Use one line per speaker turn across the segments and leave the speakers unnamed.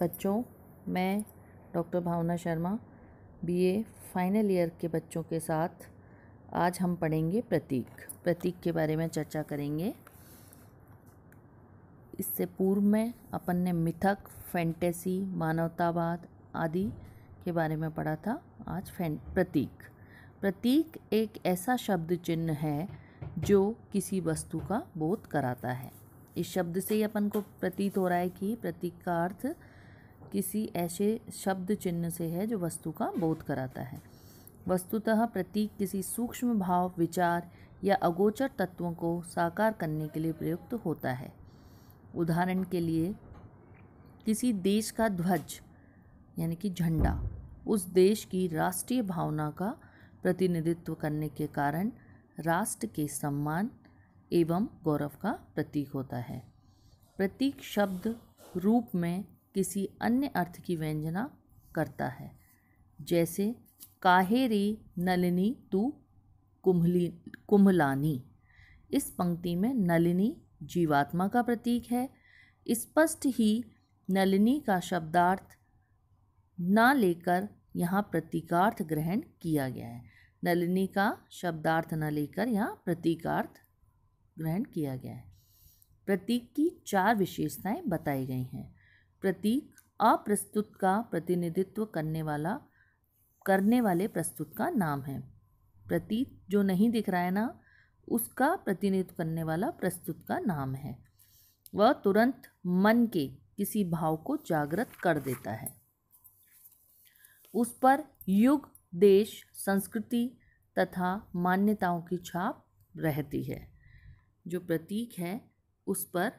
बच्चों मैं doctor Bhavna Sharma BA final year के बच्चों के साथ आज हम पढ़ेंगे प्रतीक प्रतीक के बारे में चर्चा करेंगे इससे पूर्व में अपन ने मिथक फैंटेसी मानवतावाद आदि के बारे में पढ़ा था आज फैन प्रतीक प्रतीक एक ऐसा शब्द चिन्ह है जो किसी वस्तु का बोध कराता है इस शब्द से ही अपन को प्रतीत हो रहा है कि प्रतीक का अर्थ किसी ऐसे शब्द चिन्ह से है जो वस्तु का बोध कराता है वस्तुतः प्रतीक किसी सूक्ष्म भाव विचार या अगोचर तत्वों को साकार करने के लिए प्रयुक्त होता है उदाहरण के लिए किसी देश का ध्वज यानी कि झंडा उस देश की राष्ट्रीय भावना का प्रतिनिधित्व करने के कारण राष्ट्र के सम्मान एवं गौरव का प्रतीक होता है प्रतीक शब्द रूप में किसी अन्य अर्थ की व्यंजना करता है जैसे काहे रे नलिनी तू कुम्हली कुम्हलानी इस पंक्ति में नलिनी जीवात्मा का प्रतीक है स्पष्ट ही नलिनी का शब्दार्थ ना लेकर यहाँ प्रतीकार्थ ग्रहण किया गया है नलिनी का शब्दार्थ न लेकर यहाँ प्रतीकार्थ ग्रहण किया गया है प्रतीक की चार विशेषताएं बताई गई हैं प्रतीक अप्रस्तुत का प्रतिनिधित्व करने वाला करने वाले प्रस्तुत का नाम है प्रतीक जो नहीं दिख रहा है ना उसका प्रतिनिधित्व करने वाला प्रस्तुत का नाम है वह तुरंत मन के किसी भाव को जागृत कर देता है उस पर युग देश संस्कृति तथा मान्यताओं की छाप रहती है जो प्रतीक है उस पर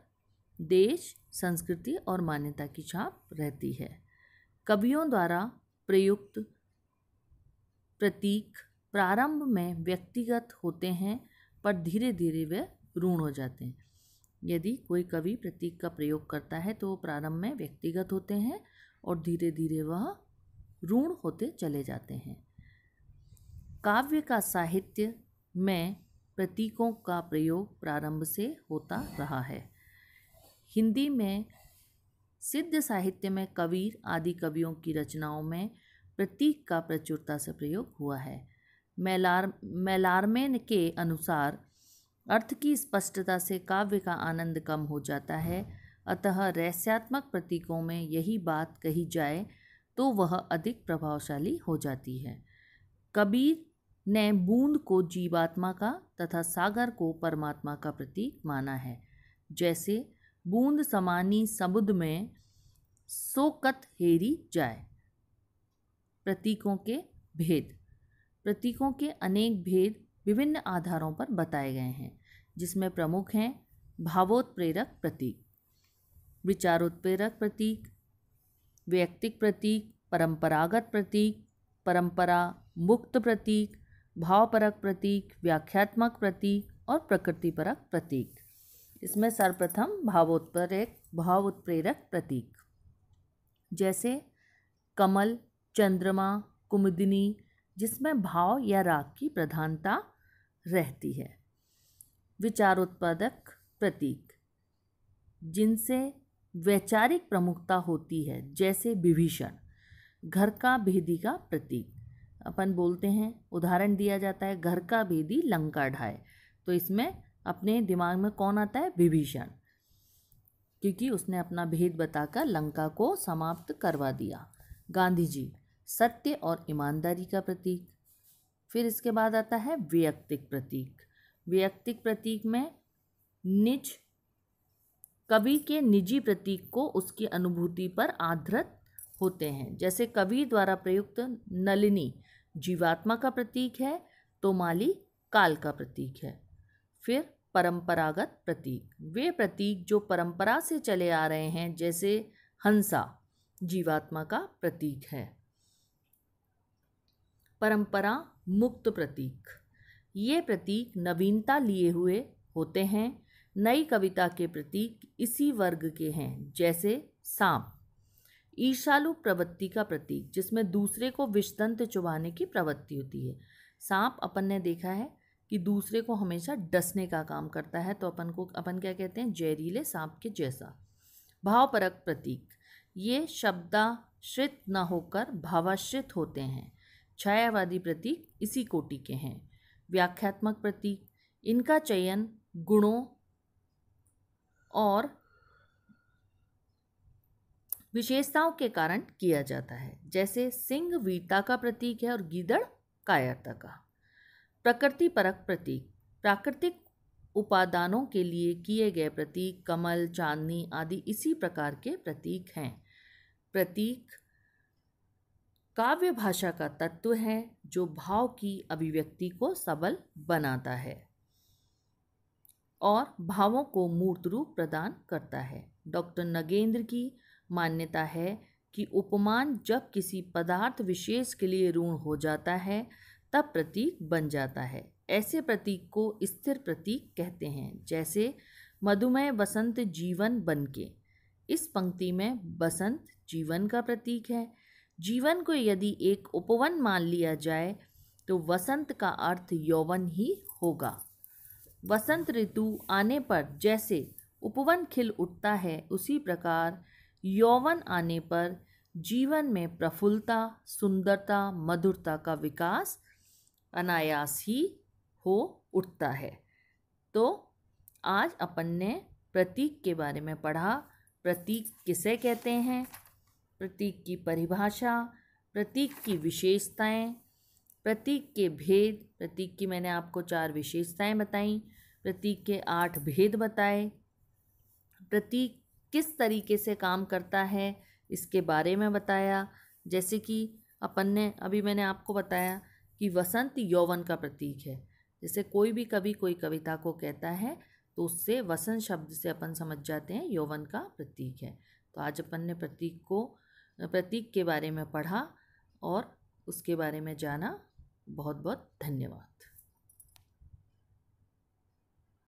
देश संस्कृति और मान्यता की छाप रहती है कवियों द्वारा प्रयुक्त प्रतीक प्रारंभ में व्यक्तिगत होते हैं पर धीरे धीरे वे ऋण हो जाते हैं यदि कोई कवि प्रतीक का प्रयोग करता है तो वो प्रारंभ में व्यक्तिगत होते हैं और धीरे धीरे वह ऋण होते चले जाते हैं काव्य का साहित्य में प्रतीकों का प्रयोग प्रारंभ से होता रहा है हिंदी में सिद्ध साहित्य में कबीर आदि कवियों की रचनाओं में प्रतीक का प्रचुरता से प्रयोग हुआ है मैलार मैलार्मेन के अनुसार अर्थ की स्पष्टता से काव्य का आनंद कम हो जाता है अतः रहस्यात्मक प्रतीकों में यही बात कही जाए तो वह अधिक प्रभावशाली हो जाती है कबीर ने बूंद को जीवात्मा का तथा सागर को परमात्मा का प्रतीक माना है जैसे बूंद समानी समुद में सोकत हेरी जाए प्रतीकों के भेद प्रतीकों के अनेक भेद विभिन्न आधारों पर बताए गए हैं जिसमें प्रमुख हैं भावोत्प्रेरक प्रतीक विचारोत्प्रेरक प्रतीक व्यक्तिक प्रतीक परंपरागत प्रतीक परंपरा मुक्त प्रतीक भावपरक प्रतीक व्याख्यात्मक प्रतीक और प्रकृतिपरक प्रतीक इसमें सर्वप्रथम भावोत्प्रेरक भाव उत्प्रेरक प्रतीक जैसे कमल चंद्रमा कुमुदिनी जिसमें भाव या राग की प्रधानता रहती है विचारोत्पादक प्रतीक जिनसे वैचारिक प्रमुखता होती है जैसे विभीषण घर का भेदी का प्रतीक अपन बोलते हैं उदाहरण दिया जाता है घर का भेदी लंका ढाए तो इसमें अपने दिमाग में कौन आता है विभीषण क्योंकि उसने अपना भेद बताकर लंका को समाप्त करवा दिया गांधी जी सत्य और ईमानदारी का प्रतीक फिर इसके बाद आता है व्यक्तिक प्रतीक व्यक्तिक प्रतीक में निज कवि के निजी प्रतीक को उसकी अनुभूति पर आधृत होते हैं जैसे कवि द्वारा प्रयुक्त नलिनी जीवात्मा का प्रतीक है तो माली काल का प्रतीक है फिर परंपरागत प्रतीक वे प्रतीक जो परंपरा से चले आ रहे हैं जैसे हंसा जीवात्मा का प्रतीक है परंपरा मुक्त प्रतीक ये प्रतीक नवीनता लिए हुए होते हैं नई कविता के प्रतीक इसी वर्ग के हैं जैसे सांप ईशालु प्रवृत्ति का प्रतीक जिसमें दूसरे को विषदंत चुबाने की प्रवृत्ति होती है सांप अपन ने देखा है कि दूसरे को हमेशा डसने का काम करता है तो अपन को अपन क्या कहते हैं जहरीले सांप के जैसा भावपरक प्रतीक ये शब्दाश्रित न होकर भावाश्रित होते हैं छायावादी प्रतीक इसी कोटि के हैं व्याख्यात्मक प्रतीक इनका चयन गुणों और विशेषताओं के कारण किया जाता है जैसे सिंह वीरता का प्रतीक है और गीदड़ कायरता का प्रकृति परक प्रतीक प्राकृतिक उपादानों के लिए किए गए प्रतीक कमल चांदनी आदि इसी प्रकार के प्रतीक हैं प्रतीक काव्य भाषा का तत्व है जो भाव की अभिव्यक्ति को सबल बनाता है और भावों को मूर्त रूप प्रदान करता है डॉक्टर नगेंद्र की मान्यता है कि उपमान जब किसी पदार्थ विशेष के लिए ऋण हो जाता है तब प्रतीक बन जाता है ऐसे प्रतीक को स्थिर प्रतीक कहते हैं जैसे मधुमेह बसंत जीवन बनके इस पंक्ति में बसंत जीवन का प्रतीक है जीवन को यदि एक उपवन मान लिया जाए तो वसंत का अर्थ यौवन ही होगा वसंत ऋतु आने पर जैसे उपवन खिल उठता है उसी प्रकार यौवन आने पर जीवन में प्रफुल्लता सुंदरता मधुरता का विकास अनायास ही हो उठता है तो आज अपन ने प्रतीक के बारे में पढ़ा प्रतीक किसे कहते हैं प्रतीक की परिभाषा प्रतीक की विशेषताएं प्रतीक के भेद प्रतीक की मैंने आपको चार विशेषताएं बताई प्रतीक के आठ भेद बताए प्रतीक किस तरीके से काम करता है इसके बारे में बताया जैसे कि अपन ने अभी मैंने आपको बताया कि वसंत यौवन का प्रतीक है जैसे कोई भी कवि कोई कविता को कहता है तो उससे वसंत शब्द से अपन समझ जाते हैं यौवन का प्रतीक है तो आज अपन ने प्रतीक को प्रतीक के बारे में पढ़ा और उसके बारे में जाना बहुत बहुत धन्यवाद